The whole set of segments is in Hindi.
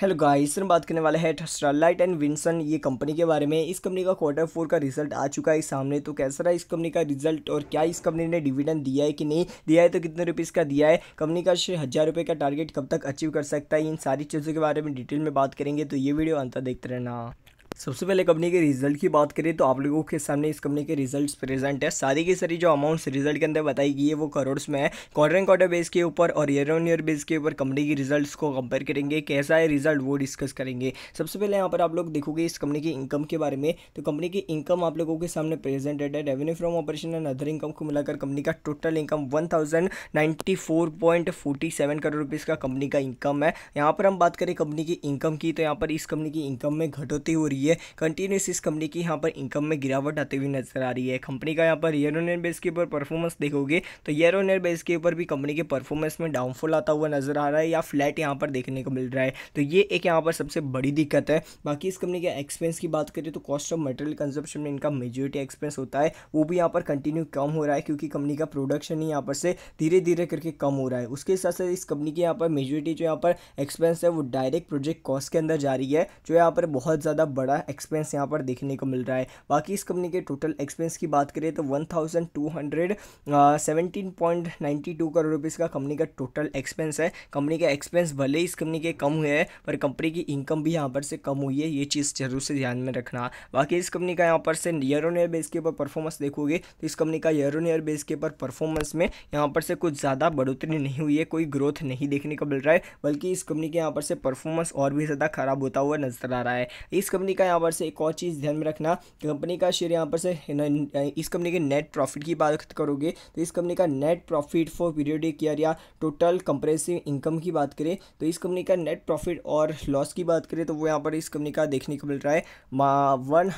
हेलो गाइस हम बात करने वाले हैं स्टरलाइट एंड विंसन ये कंपनी के बारे में इस कंपनी का क्वार्टर फोर का रिजल्ट आ चुका है सामने तो कैसा रहा इस कंपनी का रिजल्ट और क्या इस कंपनी ने डिविडेंड दिया है कि नहीं दिया है तो कितने रुपीज़ का दिया है कंपनी का हज़ार रुपये का टारगेट कब तक अचीव कर सकता है इन सारी चीज़ों के बारे में डिटेल में बात करेंगे तो ये वीडियो अंतर देखते रहना सबसे पहले कंपनी के रिजल्ट की बात करें तो आप लोगों के सामने इस कंपनी के रिजल्ट्स प्रेजेंट है सारी की सारी जो अमाउंट्स रिजल्ट के अंदर बताई गई है वो करोड़ में है क्वार्टर एंड क्वार्टर बेस के ऊपर और ईयर ऑन ईयर बेस के ऊपर कंपनी की रिजल्ट्स को कंपेयर करेंगे कैसा है रिजल्ट वो डिस्कस करेंगे सबसे पहले यहाँ पर आप लोग देखोगे इस कंपनी की इनकम के बारे में तो कंपनी की इनकम आप लोगों के सामने प्रेजेंटेड है revenue from operation and other income को मिलाकर कंपनी का total income one thousand four point forty seven crore rupees का कंपनी का इनकम है यहाँ पर हम बात करें कंपनी की इनकम की तो यहाँ पर इस कंपनी की इनकम में घटोती हो रही है है कंटिन्यूस इस कंपनी की यहाँ पर इनकम में गिरावट आती हुई नजर आ रही है कंपनी का यहाँ per year on year base के ऊपर परफॉर्मेंस देखोगे तो ईयर ऑन ईयर बेस के ऊपर भी कंपनी के परफॉर्मेंस में डाउनफॉल आता हुआ नजर आ रहा है या फ्लैट यहाँ पर देखने को मिल रहा है तो ये एक यहाँ पर सबसे बड़ी दिक्कत है बाकी इस कंपनी के एक्सपेंस की बात करें तो कॉस्ट ऑफ मटेरियल कंजप्शन में इनका मेजोरिटी एक्सपेंस होता है वो भी यहाँ पर कंटिन्यू कम हो रहा है क्योंकि कंपनी का प्रोडक्शन ही यहाँ पर से धीरे धीरे करके कम हो रहा है उसके साथ साथ इस कंपनी के यहाँ पर मेजोरिटी जो यहाँ पर एक्सपेंस है वो डायरेक्ट प्रोजेक्ट कॉस्ट के अंदर जा रही है जो यहाँ पर बहुत ज़्यादा बड़ा का एक्सपेंस यहाँ पर देखने को मिल रहा है बाकी इस कंपनी के टोटल एक्सपेंस की बात करें तो वन करोड़ रुपीज़ का कंपनी का टोटल एक्सपेंस है कंपनी का एक्सपेंस भले ही इस कंपनी के कम हुए हैं पर कंपनी की इनकम भी यहाँ पर से कम हुई है ये चीज़ जरूर से ध्यान में रखना बाकी इस कंपनी का यहाँ पर से ईयर ऑन ईयर बेस के ऊपर परफॉर्मेंस देखोगे तो इस कंपनी का ईयर ऑन ईयर बेस के ऊपर परफॉर्मेंस में यहाँ पर से कुछ ज़्यादा बढ़ोतरी नहीं हुई है कोई ग्रोथ नहीं देखने को मिल रहा है बल्कि इस कंपनी के यहाँ पर से परफॉर्मेंस और भी ज़्यादा खराब होता हुआ नजर आ रहा है इस कंपनी का यहाँ पर से एक और चीज़ ध्यान में रखना कंपनी का शेयर यहाँ पर से इस कंपनी के नेट प्रॉफिट की बात करोगे तो इस कंपनी का net profit for periodic year या टोटल कंप्रेसिव इनकम की बात करें तो इस कंपनी का नेट प्रॉफिट और लॉस की बात करें तो वो यहाँ पर इस कंपनी का देखने को मिल रहा है one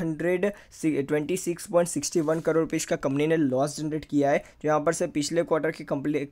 twenty six point sixty one crore रुपये इसका कंपनी ने लॉस जनरेट किया है जो यहाँ पर से पिछले क्वार्टर के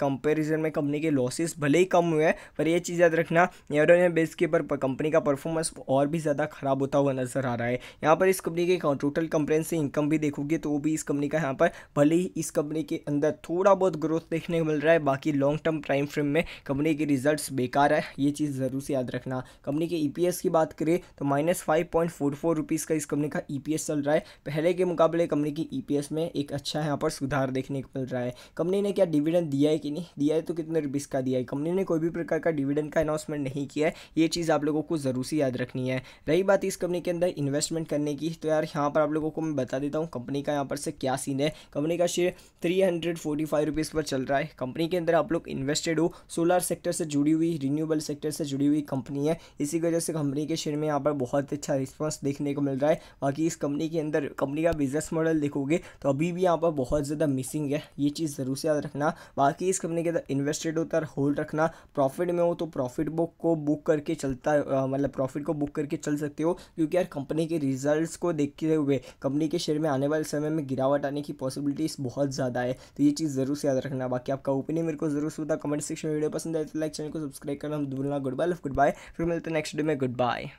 कंपेरिजन में कंपनी के लॉसेस भले ही कम हुए हैं पर यह चीज़ याद रखना एयर बेस के पर कंपनी का परफॉर्मेंस और भी ज़्यादा खराब होता हुआ नजर नज़र आ रहा है यहाँ पर इस कंपनी के टोटल कंपरेंस से इनकम भी देखोगे तो वो भी इस कंपनी का यहाँ पर भले ही इस कंपनी के अंदर थोड़ा बहुत ग्रोथ देखने को मिल रहा है बाकी लॉन्ग टर्म टाइम फ्रेम में कंपनी के रिजल्ट बेकार है ये चीज़ ज़रूर से याद रखना कंपनी के ई की बात करें तो माइनस का इस कंपनी का ई चल रहा है पहले के मुकाबले कंपनी की ई में एक अच्छा यहाँ पर सुधार देखने को मिल रहा है कंपनी ने क्या डिविडेंड दिया है कि नहीं दिया है तो कितने रुपीज़ का दिया है कंपनी ने कोई भी प्रकार का डिविडेंड का अनाउंसमेंट नहीं किया है ये चीज़ आप लोगों को ज़रूर से याद रखनी है रही बात इस कंपनी के अंदर है इन्वेस्टमेंट करने की तो यार यहाँ पर आप लोगों को मैं बता देता हूँ कंपनी का यहाँ पर से क्या सीन है कंपनी का share three hundred forty five rupees पर चल रहा है कंपनी के अंदर आप लोग इन्वेस्टेड हो सोलर सेक्टर से जुड़ी हुई रिन्यूएबल सेक्टर से जुड़ी हुई कंपनी है इसी वजह से कंपनी के शेयर में यहाँ पर बहुत अच्छा रिस्पॉन्स देखने को मिल रहा है बाकी इस कंपनी के अंदर कंपनी का बिजनेस मॉडल देखोगे तो अभी भी यहाँ पर बहुत ज़्यादा मिसिंग है ये चीज़ ज़रूर से याद रखना बाकी इस कंपनी के अंदर इन्वेस्टेड होता है होल्ड रखना प्रॉफिट में हो तो प्रॉफिट बुक को बुक करके चलता मतलब प्रॉफिट को बुक करके चल सकते हो क्योंकि यार कंपनी के रिजल्ट्स को देखते हुए कंपनी के शेयर में आने वाले समय में गिरावट आने की पॉसिबिलिटीज़ बहुत ज़्यादा है तो ये चीज़ ज़रूर से याद रखना बाकी आपका ओपिनियन मेरे को जरूर से बताओ कमेंट सेक्शन में वीडियो पसंद आए तो लाइक चैनल को सब्सक्राइब करना भूलना गुड बाय गुड बाय फिर मिलते हैं नेक्स्ट डे में गुड बाय